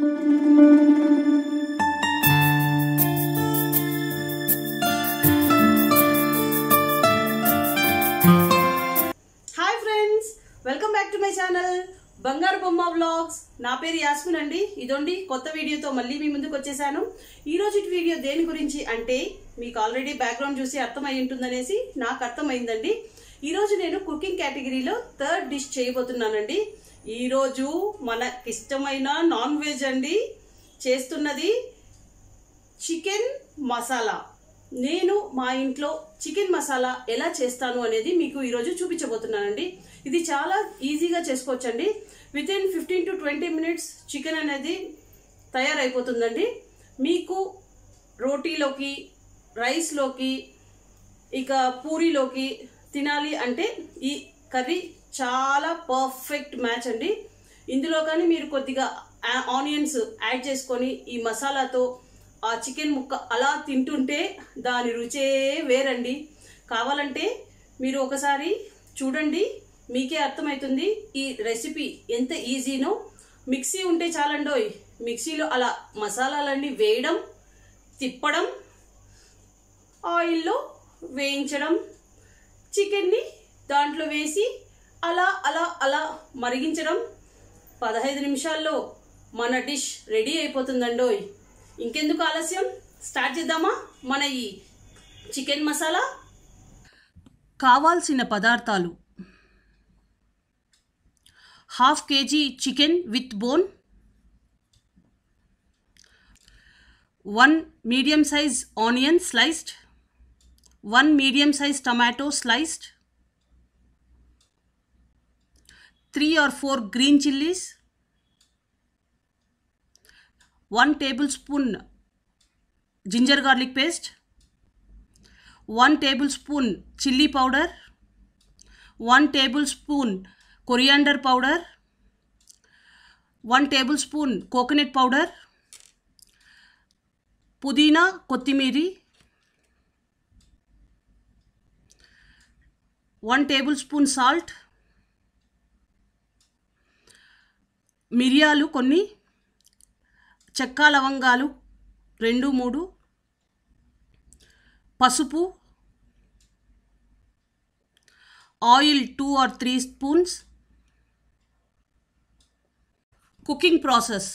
hi friends welcome back to my channel Bangaru Bomma blogs నా పేరు యాస్మిన్ అండి ఇదోండి కొత్త వీడియోతో మళ్ళీ మీ ముందుకు వచ్చేసాను ఈరోజు వీడియో దేని గురించి అంటే మీకు ఆల్రెడీ బ్యాక్గ్రౌండ్ చూసి అర్థమై ఉంటుందనేసి నాకు అర్థమైందండి ఈరోజు నేను కుకింగ్ కేటగిరీలో థర్డ్ డిష్ చేయబోతున్నానండి ఈరోజు మనకిష్టమైన నాన్ వెజ్ అండి చేస్తున్నది చికెన్ మసాలా నేను మా ఇంట్లో చికెన్ మసాలా ఎలా చేస్తాను అనేది మీకు ఈరోజు చూపించబోతున్నానండి ఇది చాలా ఈజీగా చేసుకోవచ్చండి within fifteen to twenty minutes chicken అనేది తయారైపోతుందండి మీకు రోటీలోకి రైస్లోకి ఇక పూరీలోకి తినాలి అంటే ఈ కర్రీ చాలా పర్ఫెక్ట్ మ్యాచ్ అండి ఇందులో కానీ మీరు కొద్దిగా ఆనియన్స్ యాడ్ చేసుకొని ఈ మసాలాతో ఆ చికెన్ ముక్క అలా తింటుంటే దాని రుచే వేరండి కావాలంటే మీరు ఒకసారి చూడండి మీకే అర్థమవుతుంది ఈ రెసిపీ ఎంత ఈజీనో మిక్సీ ఉంటే చాలండోయ్ మిక్సీలో అలా మసాలాలన్నీ వేయడం తిప్పడం ఆయిల్లో వేయించడం చికెన్ని దాంట్లో వేసి అలా అలా అలా మరిగించడం పదహైదు నిమిషాల్లో మన డిష్ రెడీ అయిపోతుందండోయ్ ఇంకెందుకు ఆలస్యం స్టార్ట్ చేద్దామా మన ఈ చికెన్ మసాలా కావాల్సిన పదార్థాలు half KG chicken with bone one medium size onion sliced one medium size tomato sliced three or four green chilies, one tablespoon ginger garlic paste, one tablespoon chili powder, one tablespoon coriander powder, one tablespoon coconut powder, pudina kotimiri, one tablespoon salt, మిరియాలు కొన్ని చెక్క లవంగాలు రెండు మూడు పసుపు oil two or three spoons cooking process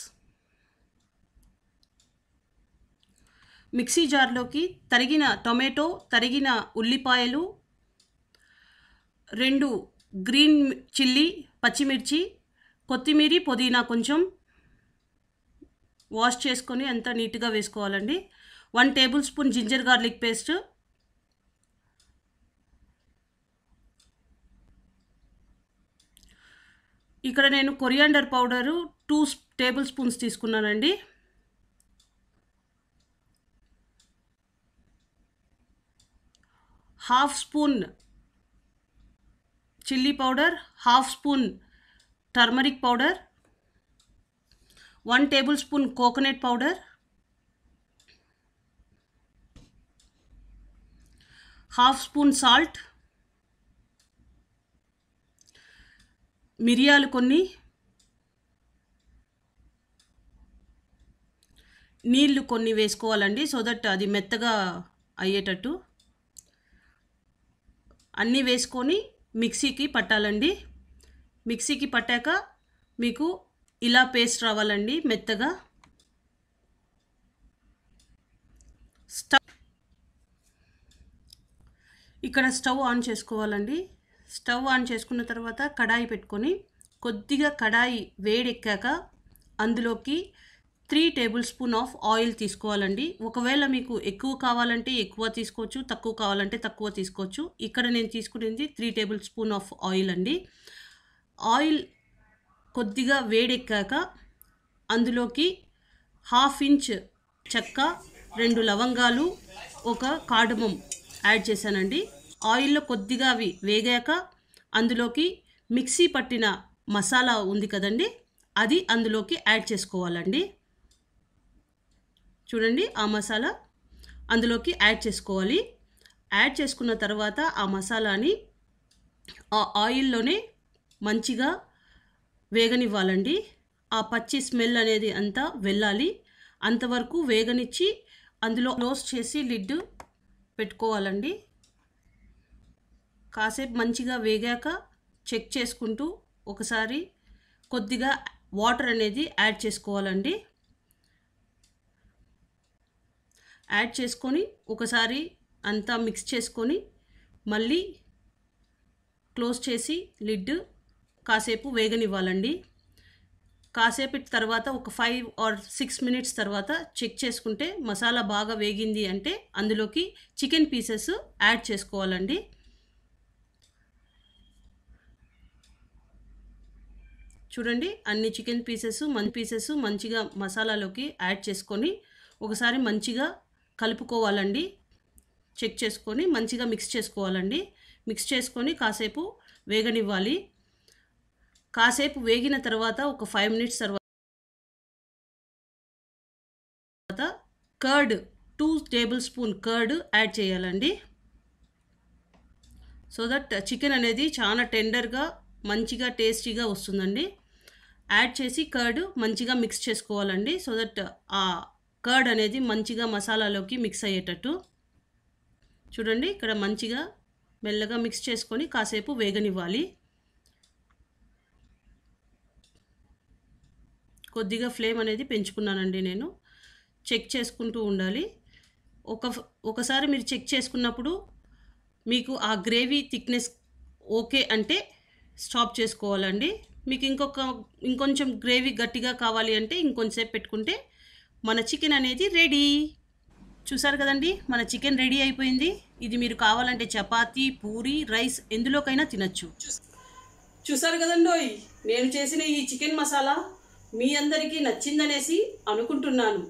mixie జార్లోకి తరిగిన tomato తరిగిన ఉల్లిపాయలు రెండు గ్రీన్ చిల్లీ పచ్చిమిర్చి కొత్తిమీర పుదీనా కొంచెం వాష్ చేసుకొని ఎంత నీట్గా వేసుకోవాలండి one table spoon ginger garlic paste ఇక్కడ నేను coriander powder two table spoons తీసుకున్నానండి half spoon chilli powder half spoon turmeric powder one table spoon coconut powder half spoon salt మిరియాలు కొన్ని నీళ్లు కొన్ని వేసుకోవాలండి సో దట్ అది మెత్తగా అయ్యేటట్టు అన్నీ వేసుకొని మిక్సీకి పట్టాలండి మిక్సీకి పట్టాక మీకు ఇలా పేస్ట్ రావాలండి మెత్తగా స్టవ్ ఇక్కడ స్టవ్ ఆన్ చేసుకోవాలండి స్టవ్ ఆన్ చేసుకున్న తర్వాత కడాయి పెట్టుకొని కొద్దిగా కడాయి వేడెక్కాక అందులోకి three table spoon of oil తీసుకోవాలండి ఒకవేళ మీకు ఎక్కువ కావాలంటే ఎక్కువ తీసుకోవచ్చు తక్కువ కావాలంటే తక్కువ తీసుకోవచ్చు ఇక్కడ నేను తీసుకునేది three table spoon of oil అండి ఆయిల్ కొద్దిగా వేడెక్కాక అందులోకి హాఫ్ ఇంచ్ చెక్క రెండు లవంగాలు ఒక కాడమం యాడ్ చేశానండి ఆయిల్లో కొద్దిగా అవి వేగాక అందులోకి మిక్సీ పట్టిన మసాలా ఉంది కదండి అది అందులోకి యాడ్ చేసుకోవాలండి చూడండి ఆ మసాలా అందులోకి యాడ్ చేసుకోవాలి యాడ్ చేసుకున్న తర్వాత ఆ మసాలాని ఆ ఆయిల్లోనే మంచిగా వేగనివ్వాలండి ఆ పచ్చి స్మెల్ అనేది అంతా వెళ్ళాలి అంతవరకు వేగనిచ్చి అందులో క్లోజ్ చేసి లిడ్ పెట్టుకోవాలండి కాసేపు మంచిగా వేగాక చెక్ చేసుకుంటూ ఒకసారి కొద్దిగా వాటర్ అనేది యాడ్ చేసుకోవాలండి యాడ్ చేసుకొని ఒకసారి అంతా మిక్స్ చేసుకొని మళ్ళీ క్లోజ్ చేసి లిడ్ కాసేపు వేగనివ్వాలండి కాసేపటి తర్వాత ఒక ఫైవ్ ఆర్ సిక్స్ మినిట్స్ తర్వాత చెక్ చేసుకుంటే మసాలా బాగా వేగింది అంటే అందులోకి చికెన్ పీసెస్ యాడ్ చేసుకోవాలండి చూడండి అన్ని చికెన్ పీసెస్ మన్ పీసెస్ మంచిగా మసాలాలోకి యాడ్ చేసుకొని ఒకసారి మంచిగా కలుపుకోవాలండి చెక్ చేసుకొని మంచిగా మిక్స్ చేసుకోవాలండి మిక్స్ చేసుకొని కాసేపు వేగనివ్వాలి కాసేపు వేగిన తర్వాత ఒక ఫైవ్ మినిట్స్ తర్వాత curd two table spoon curd add చేయాలండి సో దట్ చికెన్ అనేది చాలా టెండర్గా మంచిగా టేస్టీగా వస్తుందండి యాడ్ చేసి కర్డ్ మంచిగా మిక్స్ చేసుకోవాలండి సో దట్ ఆ కర్డ్ అనేది మంచిగా మసాలాలోకి మిక్స్ అయ్యేటట్టు చూడండి ఇక్కడ మంచిగా మెల్లగా మిక్స్ చేసుకొని కాసేపు వేగనివ్వాలి కొద్దిగా ఫ్లేమ్ అనేది పెంచుకున్నానండి నేను చెక్ చేసుకుంటూ ఉండాలి ఒక ఒకసారి మీరు చెక్ చేసుకున్నప్పుడు మీకు ఆ గ్రేవీ థిక్నెస్ ఓకే అంటే స్టాప్ చేసుకోవాలండి మీకు ఇంకొక ఇంకొంచెం గ్రేవీ గట్టిగా కావాలి అంటే ఇంకొంచెంసేపు పెట్టుకుంటే మన చికెన్ అనేది రెడీ చూసారు కదండి మన చికెన్ రెడీ అయిపోయింది ఇది మీరు కావాలంటే చపాతి పూరి రైస్ ఎందులోకైనా తినచ్చు చూసారు కదండి నేను చేసిన ఈ చికెన్ మసాలా మీ అందరికీ నచ్చిందనేసి అనుకుంటున్నాను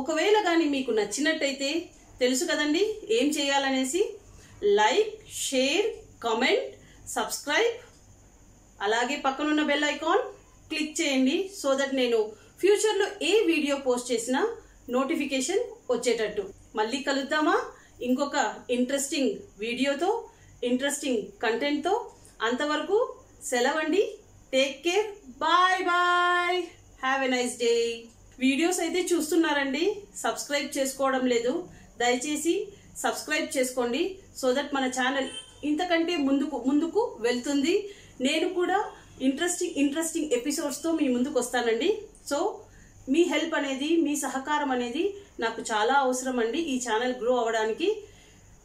ఒకవేళ కానీ మీకు నచ్చినట్టయితే తెలుసు కదండి ఏం చేయాలనేసి లైక్ షేర్ కామెంట్ సబ్స్క్రైబ్ అలాగే పక్కనున్న బెల్ ఐకాన్ క్లిక్ చేయండి సో దట్ నేను ఫ్యూచర్లో ఏ వీడియో పోస్ట్ చేసినా నోటిఫికేషన్ వచ్చేటట్టు మళ్ళీ కలుద్దామా ఇంకొక ఇంట్రెస్టింగ్ వీడియోతో ఇంట్రెస్టింగ్ కంటెంట్తో అంతవరకు సెలవండి take care bye bye have a nice day videos అయితే చూస్తున్నారండి సబ్స్క్రైబ్ చేసుకోవడం లేదు దయచేసి సబ్స్క్రైబ్ చేసుకోండి సో దట్ మన ఛానల్ ఇంతకంటే ముందుకు ముందుకు వెళ్తుంది నేను కూడా ఇంట్రెస్టింగ్ ఇంట్రెస్టింగ్ ఎపిసోడ్స్తో మీ ముందుకు వస్తానండి సో మీ హెల్ప్ అనేది మీ సహకారం అనేది నాకు చాలా అవసరం అండి ఈ ఛానల్ గ్రో అవ్వడానికి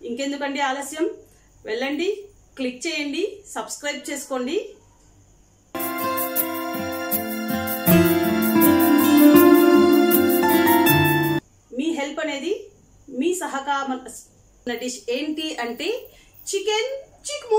ఇంకెందుకండి ఆలస్యం వెళ్ళండి క్లిక్ చేయండి సబ్స్క్రైబ్ చేసుకోండి హెల్ప్ అనేది మీ సహకార డిష్ ఏంటి అంటే చికెన్ చిక్